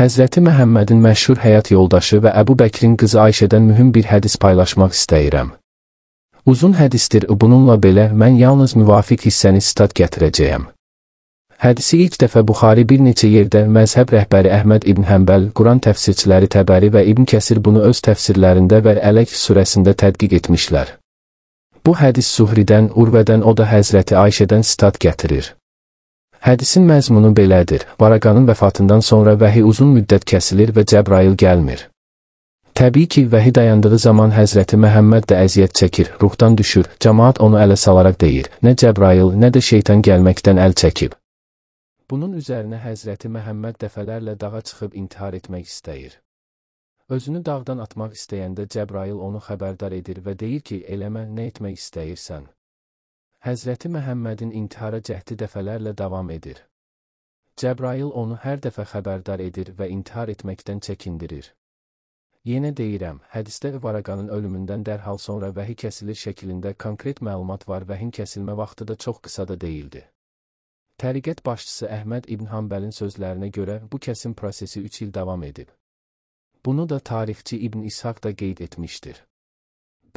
Həzrəti Məhəmmədin məşhur həyat yoldaşı və Əbu Bəkrin qızı Ayşədən mühüm bir hədis paylaşmaq istəyirəm. Uzun hədisdir, bununla belə mən yalnız müvafiq hissəni stat gətirəcəyəm. Hədisi ilk dəfə Buxari bir neçə yerdə məzhəb rəhbəri Əhməd İbn Həmbəl, Quran təfsirçiləri Təbəri və İbn Kəsir bunu öz təfsirlərində və Ələk surəsində tədqiq etmişlər. Bu hədis Suhridən, Urvədən o da Həzrəti Ayşədən stat gətirir. Hədisin məzmunu belədir. Baraqanın vəfatından sonra vəhi uzun müddət kəsilir və Cəbrail gəlmir. Təbii ki, vəhi dayandığı zaman Həzrəti Məhəmməd də əziyyət çəkir, ruhdan düşür, cəmaat onu ələ salaraq deyir, nə Cəbrail, nə də şeytan gəlməkdən əl çəkib. Bunun üzərinə Həzrəti Məhəmməd dəfələrlə dağa çıxıb intihar etmək istəyir. Özünü dağdan atmaq istəyəndə Cəbrail onu xəbərdar edir və deyir ki, eləmə, nə etmək istəyirsən? Həzrəti Məhəmmədin intihara cəhdi dəfələrlə davam edir. Cəbrail onu hər dəfə xəbərdar edir və intihar etməkdən çəkindirir. Yenə deyirəm, hədisdə varaqanın ölümündən dərhal sonra vəhi kəsilir şəklində konkret məlumat var vəhin kəsilmə vaxtı da çox qısa da deyildi. Təriqət başçısı Əhməd İbn Hanbəlin sözlərinə görə bu kəsim prosesi 3 il davam edib. Bunu da tarixçi İbn İshaq da qeyd etmişdir.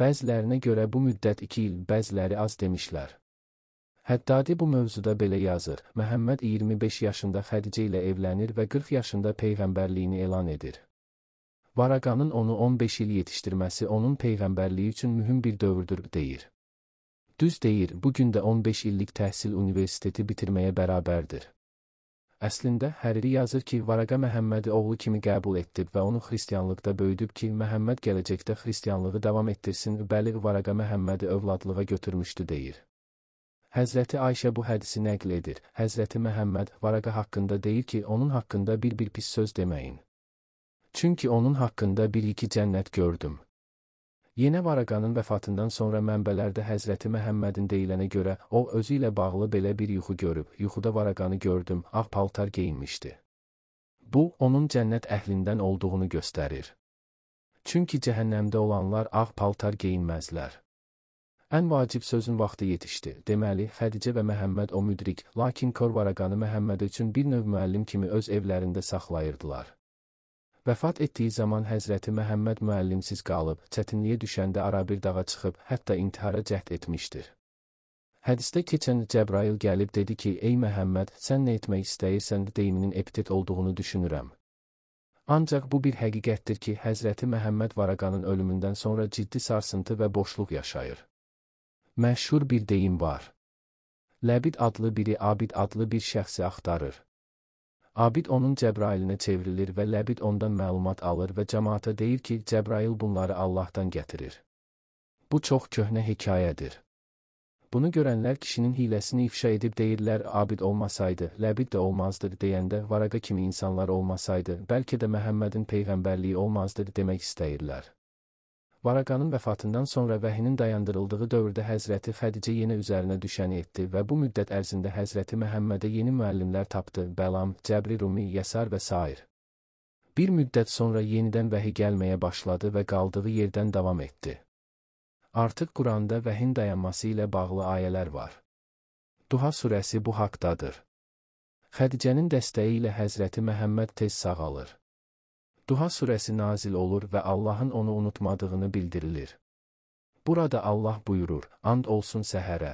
Bəzilərinə görə bu müddət iki il, bəziləri az demişlər. Həddadi bu mövzuda belə yazır. Məhəmməd 25 yaşında Xədicə ilə evlənir və 40 yaşında peyğəmbərliyini elan edir. Varaqanın onu 15 il yetişdirməsi onun peyğəmbərliyi üçün mühüm bir dövrdür, deyir. Düz deyir, bu gün də 15 illik təhsil universiteti bitirməyə bərabərdir. Əslində Həriri yazır ki, Varaqa Məhəmmədi oğlu kimi qəbul etdi və onu xristianlıqda böyüdüb ki, Məhəmməd gələcəkdə xristianlığı davam etdirsin, bəli Varaqa Məhəmmədi övladlığa götürmüşdü deyir. Həzrəti Ayşə bu hədisi nəql edir. Həzrəti Məhəmməd Varaqa haqqında deyir ki, onun haqqında bir-bir pis söz deməyin. Çünki onun haqqında bir-iki cənnət gördüm. Yenə Varaqanın vəfatından sonra mənbələrdə Həzrəti Məhəmmədin deyilənə görə o özü ilə bağlı belə bir yuxu görüb. Yuxuda Varaqanı gördüm, ağ paltar geyinmişdi. Bu, onun cənnət əhlindən olduğunu göstərir. Çünki cəhənnəmdə olanlar ağ paltar geyinməzlər. Ən vacib sözün vaxtı yetişdi. Deməli, Xədicə və Məhəmməd o müdrik, lakin kor varaqanı Məhəmməd üçün bir növ müəllim kimi öz evlərində saxlayırdılar. Vəfat etdiyi zaman Həzrəti Məhəmməd müəllimsiz qalıb, çətinliyə düşəndə ara bir dağa çıxıb, hətta intihara cəhd etmişdir. Hədisdə keçən Cəbrail gəlib dedi ki, ey Məhəmməd, sən nə etmək istəyirsən deyiminin epitet olduğunu düşünürəm. Ancaq bu bir həqiqətdir ki, Həzrəti Məhəmməd Varaqanın ölümündən sonra ciddi sarsıntı və boşluq yaşayır. Məşhur bir deyim var. Ləbid adlı biri Abid adlı bir şəxsi axtarır. Abid onun Cəbrailinə çevrilir və Ləbid ondan məlumat alır və cəmaata deyir ki, Cəbrail bunları Allahdan gətirir. Bu çox köhnə hekayədir. Bunu görənlər kişinin hiləsini ifşa edib deyirlər, Abid olmasaydı, Ləbid də olmazdı deyəndə Varaqa kimi insanlar olmasaydı, bəlkə də Məhəmmədin peyğəmbərliyi olmazdı demək istəyirlər. Varaqanın vəfatından sonra vəhinin dayandırıldığı dövrdə Həzrəti Xədicə yenə üzərinə düşəni etdi və bu müddət ərzində Həzrəti Məhəmmədə yeni müəllimlər tapdı, Bəlam, Cəbri Rumi, Yəsar və sair. Bir müddət sonra yenidən vəhi gəlməyə başladı və qaldığı yerdən davam etdi. Artıq Quranda vəhin dayanması ilə bağlı ayələr var. Duha surəsi bu haqdadır. Xədicənin dəstəyi ilə Həzrəti Məhəmməd tez sağalır. Duha surəsi nazil olur və Allahın onu unutmadığını bildirilir. Burada Allah buyurur, and olsun səhərə.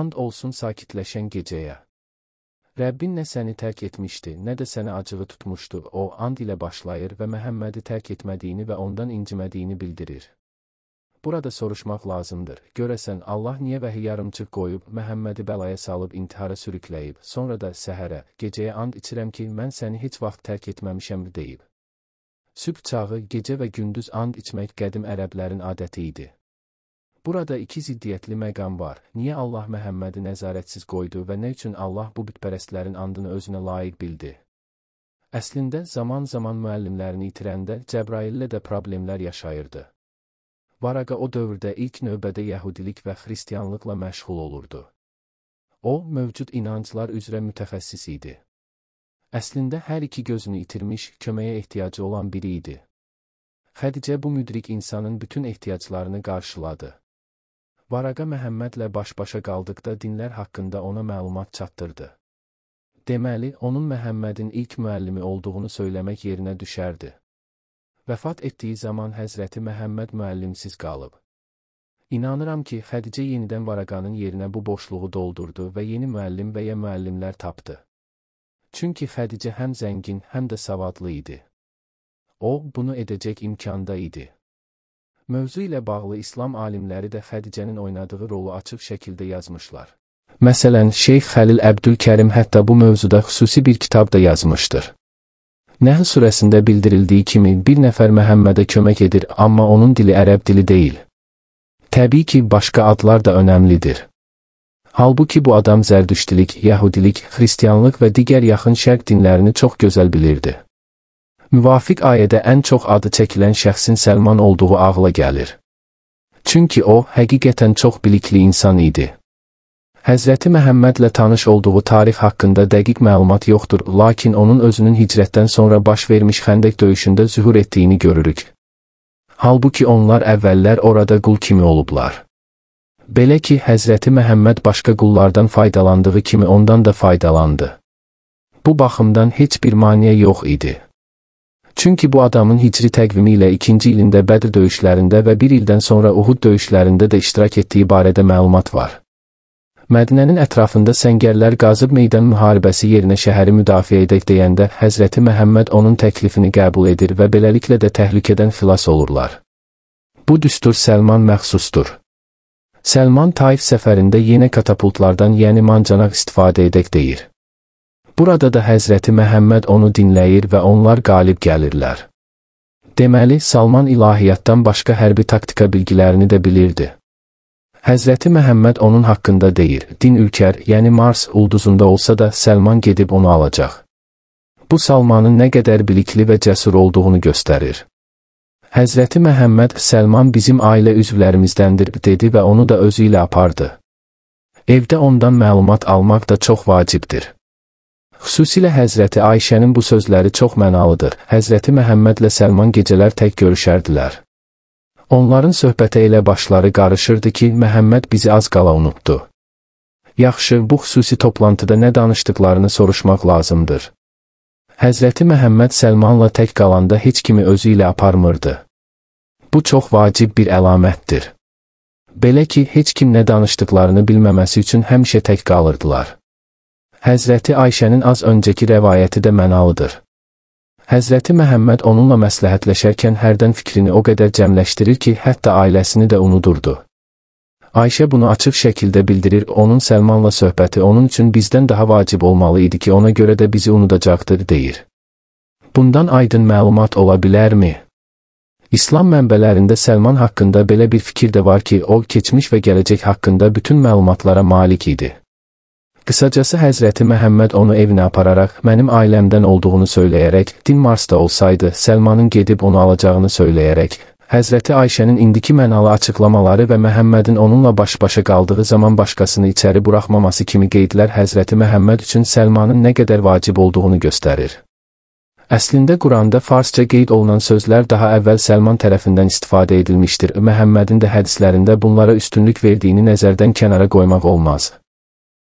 And olsun sakitləşən gecəyə. Rəbbin nə səni tərk etmişdi, nə də sənə acığı tutmuşdu. O and ilə başlayır və Məhəmmədi tərk etmədiyini və ondan incimədiyini bildirir. Burada soruşmaq lazımdır. Görəsən Allah niyə vəhi yarımçıq qoyub, Məhəmmədi bəlaya salıb intihara sürükləyib, sonra da səhərə, gecəyə and içirəm ki, mən səni heç vaxt tərk etməmişəm deyib. Sübh çağı gecə və gündüz and içmək qədim ərəblərin adəti idi. Burada iki ziddiyyətli məqam var. Niyə Allah Məhəmmədi nəzarətsiz qoydu və nə üçün Allah bu bütpərəstlərin andını özünə layiq bildi? Əslində zaman-zaman müəllimlərini itirəndə Cəbraillə də problemlər yaşayırdı. Varaqa o dövrdə ilk növbədə yəhudilik və xristianlıqla məşğul olurdu. O, mövcud inanclar üzrə mütəxəssis idi. Əslində hər iki gözünü itirmiş, köməyə ehtiyacı olan biri idi. Xədicə bu müdrik insanın bütün ehtiyaclarını qarşıladı. Varaqa Məhəmmədlə baş-başa qaldıqda dinlər haqqında ona məlumat çatdırdı. Deməli, onun Məhəmmədin ilk müəllimi olduğunu söyləmək yerinə düşərdi. Vəfat etdiyi zaman Həzrəti Məhəmməd müəllimsiz qalıb. İnanıram ki, Xədicə yenidən Varaqanın yerinə bu boşluğu doldurdu və yeni müəllim və ya müəllimlər tapdı. Çünki Xədicə həm zəngin, həm də savadlı idi. O, bunu edəcək imkanda idi. Mövzu ilə bağlı İslam alimləri də Xədicənin oynadığı rolu açıq şəkildə yazmışlar. Məsələn, Şeyx Xəlil Əbdülkərim hətta bu mövzuda xüsusi bir kitab da yazmışdır. Nəhl surəsində bildirildiyi kimi bir nəfər Məhəmmədə kömək edir, amma onun dili ərəb dili deyil. Təbii ki, başqa adlar da önəmlidir. Halbuki bu adam zərdüştilik, yəhudilik, xristianlıq və digər yaxın şərq dinlərini çox gözəl bilirdi. Müvafiq ayədə ən çox adı çəkilən şəxsin Səlman olduğu ağla gəlir. Çünki o, həqiqətən çox bilikli insan idi. Həzrəti Məhəmmədlə tanış olduğu tarix haqqında dəqiq məlumat yoxdur, lakin onun özünün hicrətdən sonra baş vermiş xəndək döyüşündə zühur etdiyini görürük. Halbuki onlar əvvəllər orada qul kimi olublar. Belə ki, Həzrəti Məhəmməd başqa qullardan faydalandığı kimi ondan da faydalandı. Bu baxımdan heç bir maniyə yox idi. Çünki bu adamın hicri təqvimi ilə ikinci ilində Bədr döyüşlərində və bir ildən sonra Uhud döyüşlərində də iştirak etdiyi barədə məlumat var. Mədinənin ətrafında səngərlər qazıb meydan müharibəsi yerinə şəhəri müdafiə edək deyəndə Həzrəti Məhəmməd onun təklifini qəbul edir və beləliklə də təhlükədən xilas olurlar. Bu düstur Səlman məxsusdur. Səlman Taif səfərində yenə katapultlardan yəni mancanaq istifadə edək deyir. Burada da Həzrəti Məhəmməd onu dinləyir və onlar qalib gəlirlər. Deməli, Salman ilahiyyatdan başqa hərbi taktika bilgilərini də bilirdi. Həzrəti Məhəmməd onun haqqında deyir, din ülkər, yəni Mars ulduzunda olsa da Səlman gedib onu alacaq. Bu Salmanın nə qədər bilikli və cəsur olduğunu göstərir. Həzrəti Məhəmməd Səlman bizim ailə üzvlərimizdəndir dedi və onu da özü ilə apardı. Evdə ondan məlumat almaq da çox vacibdir. Xüsusilə Həzrəti Ayşənin bu sözləri çox mənalıdır. Həzrəti Məhəmmədlə Səlman gecələr tək görüşərdilər. Onların söhbətə elə başları qarışırdı ki, Məhəmməd bizi az qala unutdu. Yaxşı, bu xüsusi toplantıda nə danışdıqlarını soruşmaq lazımdır. Həzrəti Məhəmməd Səlmanla tək qalanda heç kimi özü ilə aparmırdı. Bu çox vacib bir əlamətdir. Belə ki, heç kim nə danışdıqlarını bilməməsi üçün həmişə tək qalırdılar. Həzrəti Ayşənin az öncəki rəvayəti də mənalıdır. Həzrəti Məhəmməd onunla məsləhətləşərkən hərdən fikrini o qədər cəmləşdirir ki, hətta ailəsini də unudurdu. Ayşe bunu açık şekilde bildirir, onun Selman'la söhbəti onun üçün bizdən daha vacib olmalı idi ki, ona görə də bizi unudacaqdır, deyir. Bundan aydın məlumat ola bilərmi? İslam mənbələrində Selman haqqında belə bir fikir də var ki, o keçmiş və gələcək haqqında bütün məlumatlara malik idi. Qısacası Həzrəti Məhəmməd onu evinə apararaq, mənim ailəmdən olduğunu söyləyərək, din Marsda olsaydı, Selmanın gedib onu alacağını söyləyərək, Həzrəti Ayşənin indiki mənalı açıqlamaları və Məhəmmədin onunla baş-başa qaldığı zaman başqasını içəri buraxmaması kimi qeydlər Həzrəti Məhəmməd üçün Səlmanın nə qədər vacib olduğunu göstərir. Əslində Quranda farsca qeyd olunan sözlər daha əvvəl Səlman tərəfindən istifadə edilmişdir. Məhəmmədin də hədislərində bunlara üstünlük verdiyini nəzərdən kənara qoymaq olmaz.